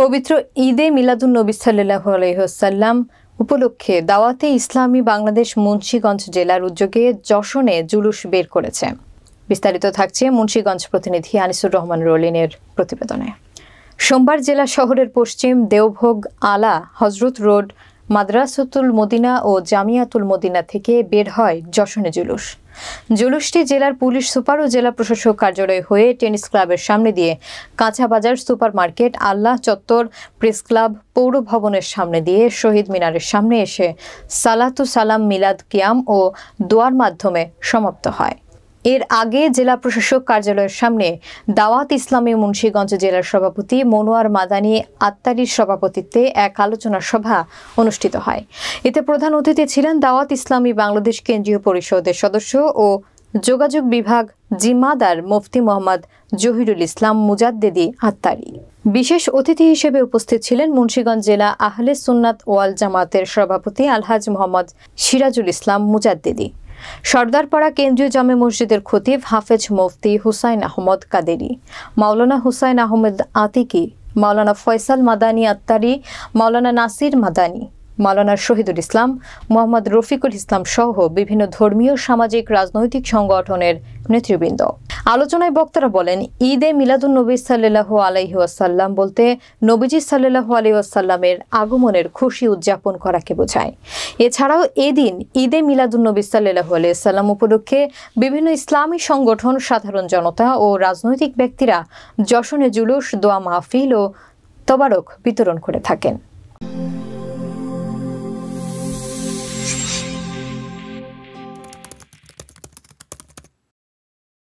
পবিত্র ঈদে মিলাদুল নবী আলহ্লাম উপলক্ষে দাওয়াতে ইসলামী বাংলাদেশ মুন্সীগঞ্জ জেলার উদ্যোগে যশনে জুলুস বের করেছে বিস্তারিত থাকছে মুন্সীগঞ্জ প্রতিনিধি আনিসুর রহমান রলিনের প্রতিবেদনে সোমবার জেলা শহরের পশ্চিম দেওভোগ আলা হজরত রোড মাদ্রাসতুল মদিনা ও জামিয়াতুল মদিনা থেকে বের হয় যশনে জুলুস জুলুসটি জেলার পুলিশ সুপার ও জেলা প্রশাসক কার্যালয় হয়ে টেনিস ক্লাবের সামনে দিয়ে কাঁচাবাজার সুপার মার্কেট আল্লাহ চত্বর প্রেস ক্লাব পৌর ভবনের সামনে দিয়ে শহীদ মিনারের সামনে এসে সালাতু সালাম মিলাদ কিয়াম ও দোয়ার মাধ্যমে সমাপ্ত হয় এর আগে জেলা প্রশাসক কার্যালয়ের সামনে দাওয়াত ইসলামী মুন্সীগঞ্জ জেলার সভাপতি মনোয়ার মাদানী আত্মারির সভাপতিত্বে এক আলোচনা সভা অনুষ্ঠিত হয় এতে প্রধান অতিথি ছিলেন দাওয়াত ইসলামী বাংলাদেশ কেন্দ্রীয় পরিষদের সদস্য ও যোগাযোগ বিভাগ জিম্মাদার মুফতি মোহাম্মদ জহিরুল ইসলাম মুজাদ্দেদি আত্মারি বিশেষ অতিথি হিসেবে উপস্থিত ছিলেন মুন্সীগঞ্জ জেলা আহলে সুন্নাত ওয়াল জামাতের সভাপতি আলহাজ মোহাম্মদ সিরাজুল ইসলাম মুজাদ্দেদি সর্দারপাড়া কেন্দ্রীয় জামে মসজিদের খতিব হাফেজ মুফতি হুসাইন আহমদ কাদেরি মাওলানা হুসাইন আহমেদ আতিকি মাওলানা ফয়সাল মাদানি আত্তারি মাওলানা নাসির মাদানি মাওলানা শহীদুল ইসলাম মোহাম্মদ রফিকুল ইসলাম সহ বিভিন্ন ধর্মীয় সামাজিক রাজনৈতিক সংগঠনের নেতৃবৃন্দ আলোচনায় বক্তারা বলেন ঈদে মিলাদুল নবী সাল্লাহ ওয়াসাল্লাম বলতে নবীজি সাল্লাহ ওয়াসাল্লামের আগমনের খুশি উদযাপন করাকে বোঝায় এছাড়াও এদিন ঈদে মিলাদুল নবী সাল্লাহ আলাইসাল্লাম উপলক্ষে বিভিন্ন ইসলামী সংগঠন সাধারণ জনতা ও রাজনৈতিক ব্যক্তিরা জশনে জুলুস দোয়া মাহফিল ও তবারক বিতরণ করে থাকেন